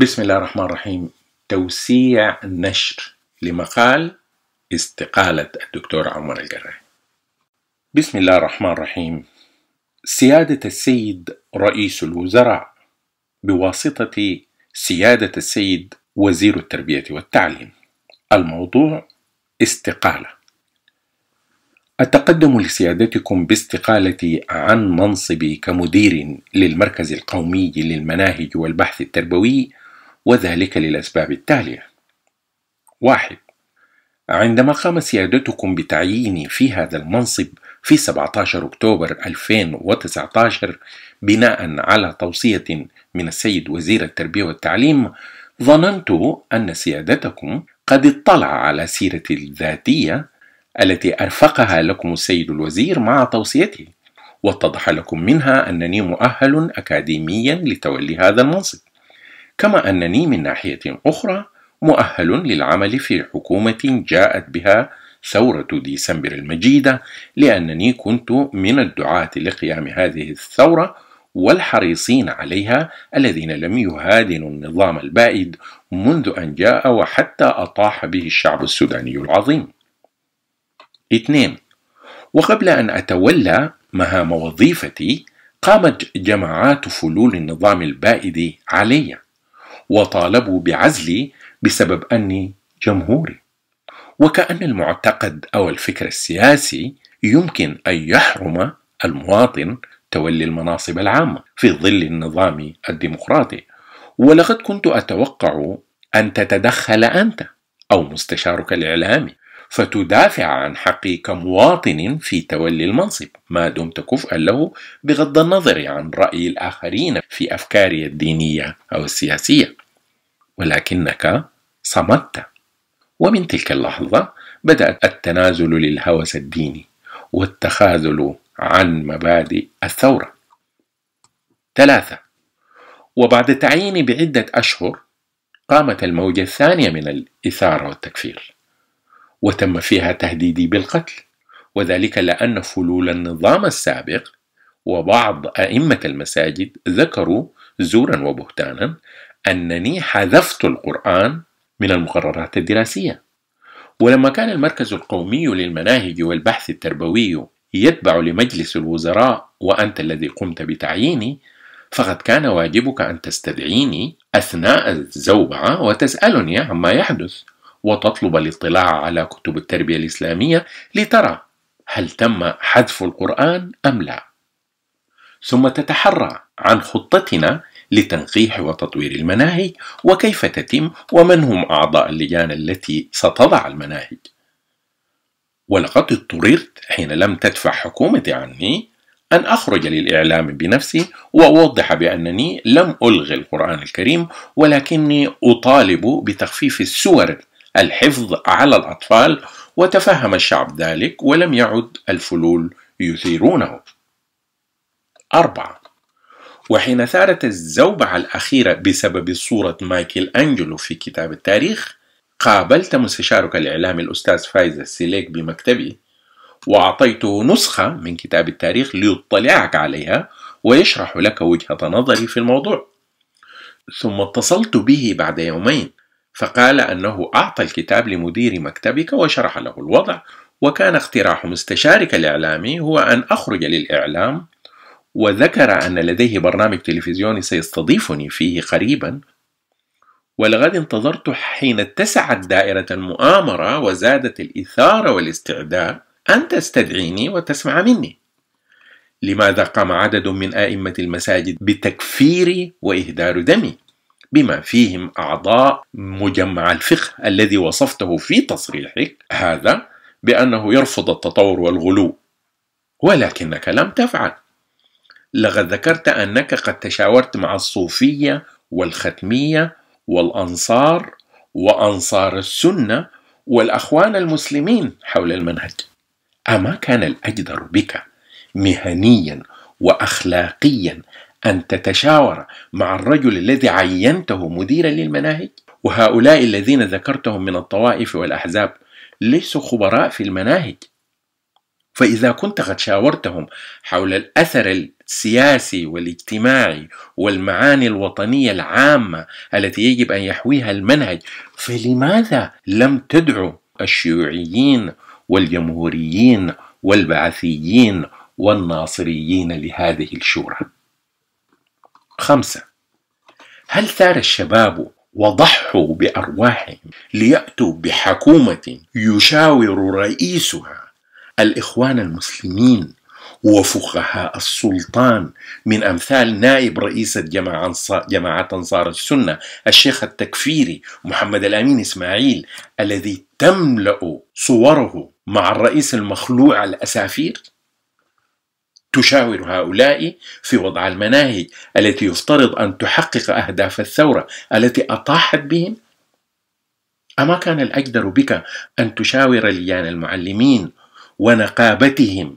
بسم الله الرحمن الرحيم توسيع نشر لمقال استقالة الدكتور عمر القرعي بسم الله الرحمن الرحيم سيادة السيد رئيس الوزراء بواسطة سيادة السيد وزير التربية والتعليم الموضوع استقالة أتقدم لسيادتكم باستقالتي عن منصبي كمدير للمركز القومي للمناهج والبحث التربوي وذلك للأسباب التالية: واحد عندما قام سيادتكم بتعييني في هذا المنصب في 17 أكتوبر 2019 بناء على توصية من السيد وزير التربية والتعليم ظننت أن سيادتكم قد اطلع على سيرتي الذاتية التي أرفقها لكم السيد الوزير مع توصيته واتضح لكم منها أنني مؤهل أكاديميا لتولي هذا المنصب كما أنني من ناحية أخرى مؤهل للعمل في حكومة جاءت بها ثورة ديسمبر المجيدة لأنني كنت من الدعاة لقيام هذه الثورة والحريصين عليها الذين لم يهادنوا النظام البائد منذ أن جاء وحتى أطاح به الشعب السوداني العظيم. 2. وقبل أن أتولى مهام وظيفتي قامت جماعات فلول النظام البائد علي وطالبوا بعزلي بسبب أني جمهوري وكأن المعتقد أو الفكر السياسي يمكن أن يحرم المواطن تولي المناصب العامة في ظل النظام الديمقراطي ولقد كنت أتوقع أن تتدخل أنت أو مستشارك الإعلامي فتدافع عن حقي كمواطن في تولي المنصب ما دمت كفءا له بغض النظر عن رأي الآخرين في أفكاري الدينية أو السياسية ولكنك صمت ومن تلك اللحظة بدأ التنازل للهوس الديني والتخاذل عن مبادئ الثورة ثلاثة وبعد تعييني بعدة أشهر قامت الموجة الثانية من الإثارة والتكفير وتم فيها تهديدي بالقتل وذلك لأن فلول النظام السابق وبعض أئمة المساجد ذكروا زورا وبهتانا أنني حذفت القرآن من المقررات الدراسية ولما كان المركز القومي للمناهج والبحث التربوي يتبع لمجلس الوزراء وأنت الذي قمت بتعييني فقد كان واجبك أن تستدعيني أثناء الزوبعة وتسألني عما يحدث وتطلب الاطلاع على كتب التربية الإسلامية لترى هل تم حذف القرآن أم لا ثم تتحرى عن خطتنا لتنقيح وتطوير المناهج وكيف تتم ومن هم أعضاء اللجان التي ستضع المناهج ولقد اضطررت حين لم تدفع حكومتي عني أن أخرج للإعلام بنفسي وأوضح بأنني لم ألغي القرآن الكريم ولكني أطالب بتخفيف السور الحفظ على الأطفال وتفهم الشعب ذلك ولم يعد الفلول يثيرونه. أربعة وحين ثارت الزوبعة الأخيرة بسبب صورة مايكل أنجلو في كتاب التاريخ قابلت مستشارك الإعلامي الأستاذ فايز السليك بمكتبي وأعطيته نسخة من كتاب التاريخ ليطلعك عليها ويشرح لك وجهة نظري في الموضوع ثم اتصلت به بعد يومين فقال أنه أعطى الكتاب لمدير مكتبك وشرح له الوضع وكان اقتراح مستشارك الإعلامي هو أن أخرج للإعلام وذكر أن لديه برنامج تلفزيوني سيستضيفني فيه قريبا ولقد انتظرت حين اتسعت دائرة المؤامرة وزادت الإثارة والاستعداء أن تستدعيني وتسمع مني لماذا قام عدد من أئمة المساجد بتكفيري وإهدار دمي بما فيهم أعضاء مجمع الفقه الذي وصفته في تصريحك هذا بأنه يرفض التطور والغلو ولكنك لم تفعل لقد ذكرت أنك قد تشاورت مع الصوفية والختمية والأنصار وأنصار السنة والأخوان المسلمين حول المنهج أما كان الأجدر بك مهنيا وأخلاقيا أن تتشاور مع الرجل الذي عينته مديرا للمناهج وهؤلاء الذين ذكرتهم من الطوائف والأحزاب ليسوا خبراء في المناهج فإذا كنت قد شاورتهم حول الأثر السياسي والاجتماعي والمعاني الوطنية العامة التي يجب أن يحويها المنهج فلماذا لم تدعو الشيوعيين والجمهوريين والبعثيين والناصريين لهذه الشورى خمسة هل ثار الشباب وضحوا بأرواحهم ليأتوا بحكومة يشاور رئيسها الإخوان المسلمين وفقهاء السلطان من أمثال نائب رئيس جماعة أنصار السنة الشيخ التكفيري محمد الأمين إسماعيل الذي تملأ صوره مع الرئيس المخلوع الأسافير تشاور هؤلاء في وضع المناهج التي يفترض أن تحقق أهداف الثورة التي أطاحت بهم أما كان الأجدر بك أن تشاور لجان المعلمين ونقابتهم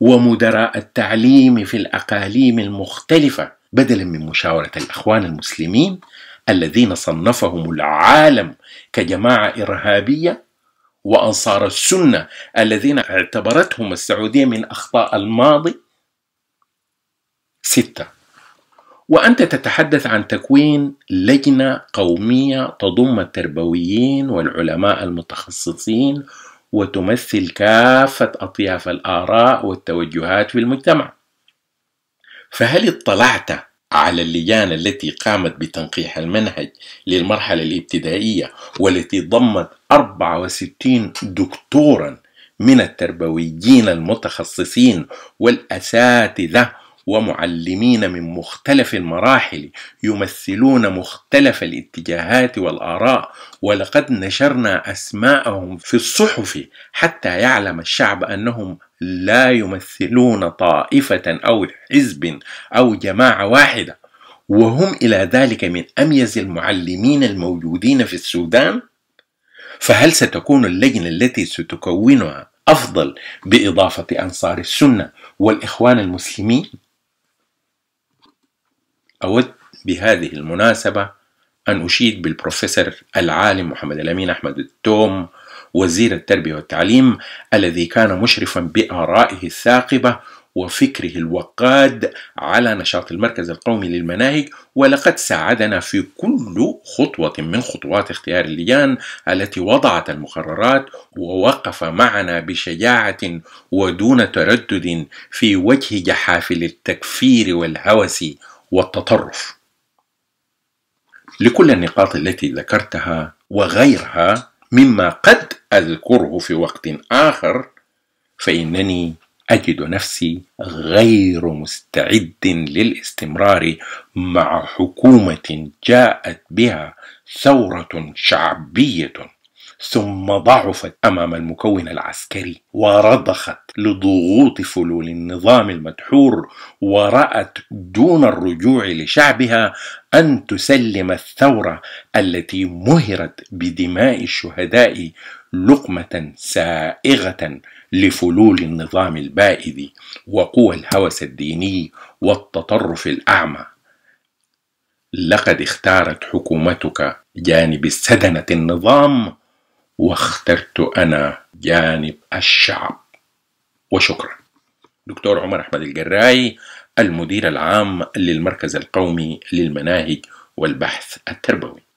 ومدراء التعليم في الاقاليم المختلفه بدلا من مشاوره الاخوان المسلمين الذين صنفهم العالم كجماعه ارهابيه وانصار السنه الذين اعتبرتهم السعوديه من اخطاء الماضي سته وانت تتحدث عن تكوين لجنه قوميه تضم التربويين والعلماء المتخصصين وتمثل كافة أطياف الآراء والتوجهات في المجتمع فهل اطلعت على اللجان التي قامت بتنقيح المنهج للمرحلة الابتدائية والتي ضمت 64 دكتورا من التربويين المتخصصين والأساتذة ومعلمين من مختلف المراحل يمثلون مختلف الاتجاهات والاراء ولقد نشرنا اسماءهم في الصحف حتى يعلم الشعب انهم لا يمثلون طائفه او حزب او جماعه واحده وهم الى ذلك من اميز المعلمين الموجودين في السودان فهل ستكون اللجنه التي ستكونها افضل باضافه انصار السنه والاخوان المسلمين أود بهذه المناسبة أن أشيد بالبروفيسور العالم محمد الأمين أحمد التوم وزير التربية والتعليم الذي كان مشرفا بآرائه الثاقبة وفكره الوقاد على نشاط المركز القومي للمناهج ولقد ساعدنا في كل خطوة من خطوات اختيار اللجان التي وضعت المقررات ووقف معنا بشجاعة ودون تردد في وجه جحافل التكفير والهوس والتطرف لكل النقاط التي ذكرتها وغيرها مما قد اذكره في وقت اخر فانني اجد نفسي غير مستعد للاستمرار مع حكومه جاءت بها ثوره شعبيه ثم ضعفت أمام المكون العسكري ورضخت لضغوط فلول النظام المدحور ورأت دون الرجوع لشعبها أن تسلم الثورة التي مهرت بدماء الشهداء لقمة سائغة لفلول النظام البائد وقوى الهوس الديني والتطرف الأعمى لقد اختارت حكومتك جانب السدنة النظام واخترت أنا جانب الشعب وشكرا دكتور عمر أحمد الجراي المدير العام للمركز القومي للمناهج والبحث التربوي